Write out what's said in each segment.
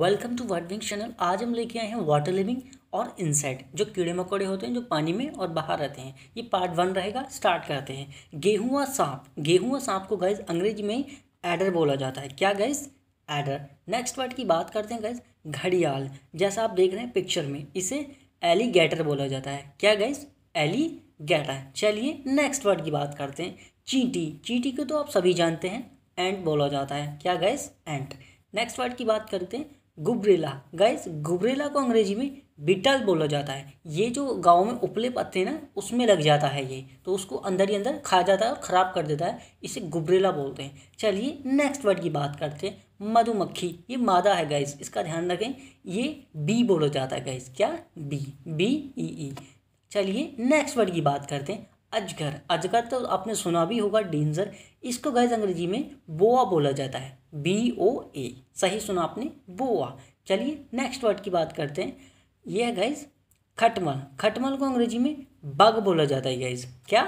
welcome to Word Wing channel आज हम लेके आए हैं वाटर लिविंग और इंसेक्ट जो कीड़े मकोड़े होते हैं जो पानी में और बाहर रहते हैं ये पार्ट वन रहेगा स्टार्ट करते हैं गेहूं और सांप गेहूं और सांप को गैस अंग्रेजी में एडर बोला जाता है क्या गैस एडर नेक्स्ट वर्ड की बात करते हैं गैस घड़ियाल जैसा आप देख रहे हैं पिक्चर में इसे एलिगेटर बोला जाता है क्या एली गैटर चलिए नेक्स्ट वर्ड की बात करते हैं चींटी चींटी को तो आप सभी जानते हैं एंट बोला जाता है क्या गैस एंट नेक्स्ट वर्ड की बात करते हैं गुबरेला गाइस गुबरेला को अंग्रेजी में बिटल बोला जाता है ये जो गाँव में उपले पत्ते ना उसमें लग जाता है ये तो उसको अंदर ही अंदर खा जाता है और ख़राब कर देता है इसे गुबरेला बोलते हैं चलिए नेक्स्ट वर्ड की बात करते हैं मधुमक्खी ये मादा है गाइस इसका ध्यान रखें ये बी बोला जाता है गाइस क्या बी बी ई ई चलिए नेक्स्ट वर्ड की बात करते हैं अजगर अजगर तो आपने सुना भी होगा डेंजर इसको गैस अंग्रेजी में बोआ बोला जाता है बी ओ ए सही सुना आपने बोआ चलिए नेक्स्ट वर्ड की बात करते हैं ये है गाइज खटमल खटमल को अंग्रेजी में बग बोला जाता है गाइज क्या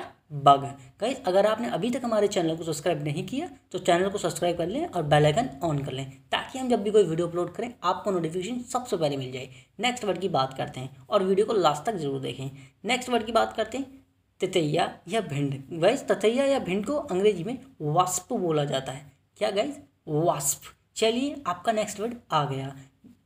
बग गाइज अगर आपने अभी तक हमारे चैनल को सब्सक्राइब नहीं किया तो चैनल को सब्सक्राइब कर लें और बेल आइकन ऑन कर लें ताकि हम जब भी कोई वीडियो अपलोड करें आपको नोटिफिकेशन सबसे पहले मिल जाए नेक्स्ट वर्ड की बात करते हैं और वीडियो को लास्ट तक जरूर देखें नेक्स्ट वर्ड की बात करते हैं ततैया या भिंड गाइज ततैया या भिंड को अंग्रेजी में वास्प बोला जाता है क्या गाइज वास्प चलिए आपका नेक्स्ट वर्ड आ गया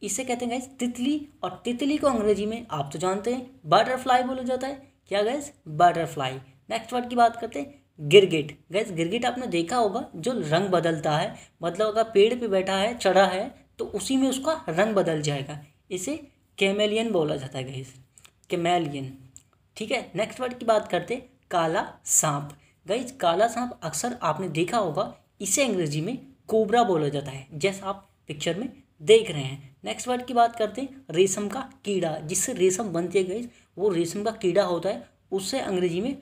इसे कहते हैं गैस तितली और तितली को अंग्रेजी में आप तो जानते हैं बटरफ्लाई बोला जाता है क्या गैस बटरफ्लाई नेक्स्ट वर्ड की बात करते हैं गिरगिट गैस गिरगिट आपने देखा होगा जो रंग बदलता है मतलब अगर पेड़ पे बैठा है चढ़ा है तो उसी में उसका रंग बदल जाएगा इसे कैमेलियन बोला जाता है गैस कैमेलियन ठीक है नेक्स्ट वर्ड की बात करते काला सांप गैस काला सांप अक्सर आपने देखा होगा इसे अंग्रेजी में कोबरा बोला जाता है जैसा आप पिक्चर में देख रहे हैं नेक्स्ट वर्ड की बात करते हैं रेशम का कीड़ा जिससे रेशम बनती है वो रेशम का कीड़ा होता है उससे अंग्रेजी में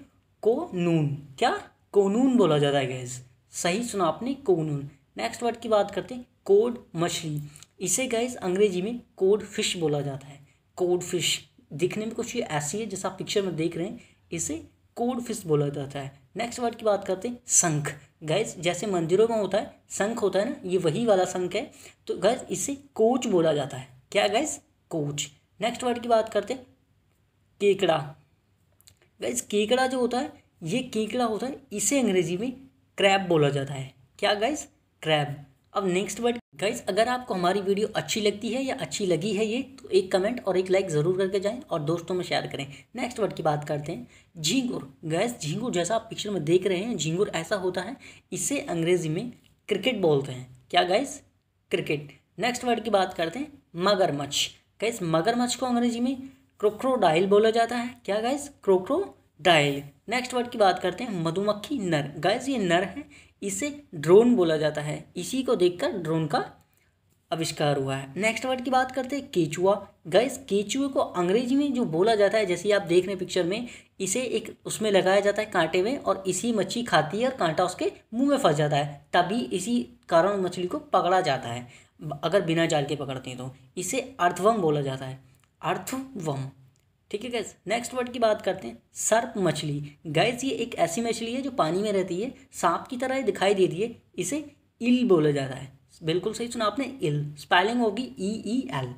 कोनून क्या कोनून बोला जाता है गैस सही सुना आपने कोनून नेक्स्ट वर्ड की बात करते हैं कोड मछली इसे गैस अंग्रेजी में कोड फिश बोला जाता है कोड फिश दिखने में कुछ ऐसी है जैसा आप पिक्चर में देख रहे हैं इसे कोड फिश बोला जाता है नेक्स्ट वर्ड की बात करते हैं संख गैस जैसे मंदिरों में होता है संख होता है ना ये वही वाला संख है तो गैस इसे कोच बोला जाता है क्या गैस कोच नेक्स्ट वर्ड की बात करते केकड़ा गैस केकड़ा जो होता है ये केकड़ा होता है इसे अंग्रेजी में क्रैब बोला जाता है क्या गैस क्रैब अब नेक्स्ट वर्ड गाइज अगर आपको हमारी वीडियो अच्छी लगती है या अच्छी लगी है ये तो एक कमेंट और एक लाइक ज़रूर करके जाएं और दोस्तों में शेयर करें नेक्स्ट वर्ड की बात करते हैं झींगुर गैस झींगुर जैसा आप पिक्चर में देख रहे हैं झींगुर ऐसा होता है इसे अंग्रेजी में क्रिकेट बोलते हैं क्या गैस क्रिकेट नेक्स्ट वर्ड की बात करते हैं मगरमच्छ गैस मगरमच्छ को अंग्रेजी में क्रोक्रोडाइल बोला जाता है क्या guess crocodile next word की बात करते हैं मधुमक्खी नर गैस ये नर है इसे ड्रोन बोला जाता है इसी को देखकर ड्रोन का आविष्कार हुआ है नेक्स्ट वर्ड की बात करते हैं केचुआ गैस केचुए को अंग्रेजी में जो बोला जाता है जैसे आप देख रहे पिक्चर में इसे एक उसमें लगाया जाता है कांटे में और इसी मच्छी खाती है और कांटा उसके मुंह में फंस जाता है तभी इसी कारण मछली को पकड़ा जाता है अगर बिना जाल के पकड़ते हैं तो इसे अर्थवम बोला जाता है अर्थवम ठीक है गैस नेक्स्ट वर्ड की बात करते हैं सर्प मछली गैस ये एक ऐसी मछली है जो पानी में रहती है सांप की तरह दिखाई देती है इसे इल बोला जाता है बिल्कुल सही सुना आपने इल स्पेलिंग होगी E E L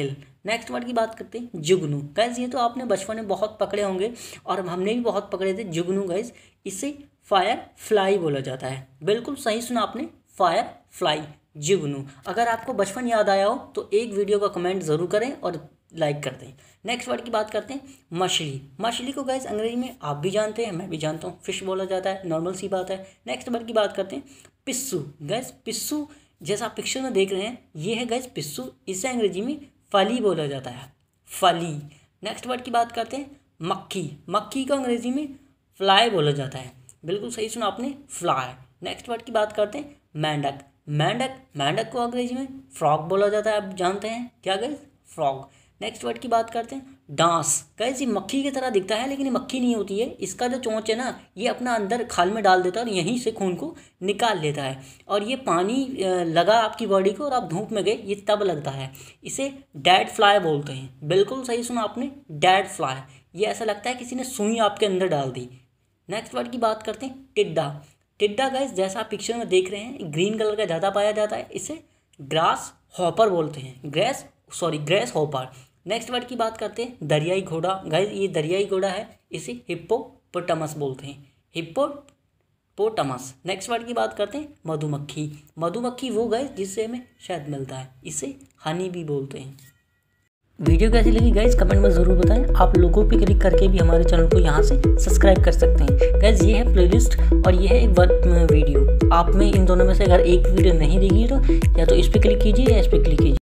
eel next word की बात करते हैं जुगनू गैस ये तो आपने बचपन में बहुत पकड़े होंगे और हमने भी बहुत पकड़े थे जुगनू गैस इसे फायर फ्लाई बोला जाता है बिल्कुल सही सुना आपने फायर फ्लाई जुगनू अगर आपको बचपन याद आया हो तो एक वीडियो का कमेंट ज़रूर करें और लाइक करते हैं नेक्स्ट वर्ड की बात करते हैं मछली मछली को गैस अंग्रेजी में आप भी जानते हैं मैं भी जानता हूँ फिश बोला जाता है नॉर्मल सी बात है नेक्स्ट वर्ड की बात करते हैं पिस्सू गैस पिस्सू जैसा आप पिक्चर में देख रहे हैं ये है गैस पिस्सू इसे अंग्रेजी में फली बोला जाता है फली नेक्स्ट वर्ड की बात करते हैं मक्खी मक्खी को अंग्रेजी में फ्लाई बोला जाता है बिल्कुल सही सुना आपने फ्लाई नेक्स्ट वर्ड की बात करते हैं मेंढक मेंढक मेंढक को अंग्रेजी में फ्रॉक बोला जाता है आप जानते हैं क्या गैस फ्रॉक नेक्स्ट वर्ड की बात करते हैं डांस जी मक्खी की तरह दिखता है लेकिन ये मक्खी नहीं होती है इसका जो चोंच है ना ये अपना अंदर खाल में डाल देता है और यहीं से खून को निकाल लेता है और ये पानी लगा आपकी बॉडी को और आप धूप में गए ये तब लगता है इसे डैड फ्लाई बोलते हैं बिल्कुल सही सुना आपने डैड फ्लाई ये ऐसा लगता है किसी ने सुई आपके अंदर डाल दी नेक्स्ट वर्ड की बात करते हैं टिड्डा टिड्डा गैस जैसा आप पिक्चर में देख रहे हैं ग्रीन कलर का ज़्यादा पाया जाता है इसे ग्रास हॉपर बोलते हैं grass sorry grasshopper next word की बात करते हैं दरियाई घोड़ा गाइज ये दरियाई घोड़ा है इसे हिप्पोपोटमस बोलते हैं हिप्पोपोटमस नेक्स्ट वर्ड की बात करते हैं मधुमक्खी मधुमक्खी वो गाइज जिससे हमें शहद मिलता है इसे हनी भी बोलते हैं वीडियो कैसी लगी गाइज कमेंट में ज़रूर बताएं आप लोगों पे क्लिक करके भी हमारे चैनल को यहाँ से सब्सक्राइब कर सकते हैं गैज ये है प्लेलिस्ट और ये है एक वीडियो आप में इन दोनों में से अगर एक वीडियो नहीं देखिए तो या तो इस पर क्लिक कीजिए या इस पर क्लिक कीजिए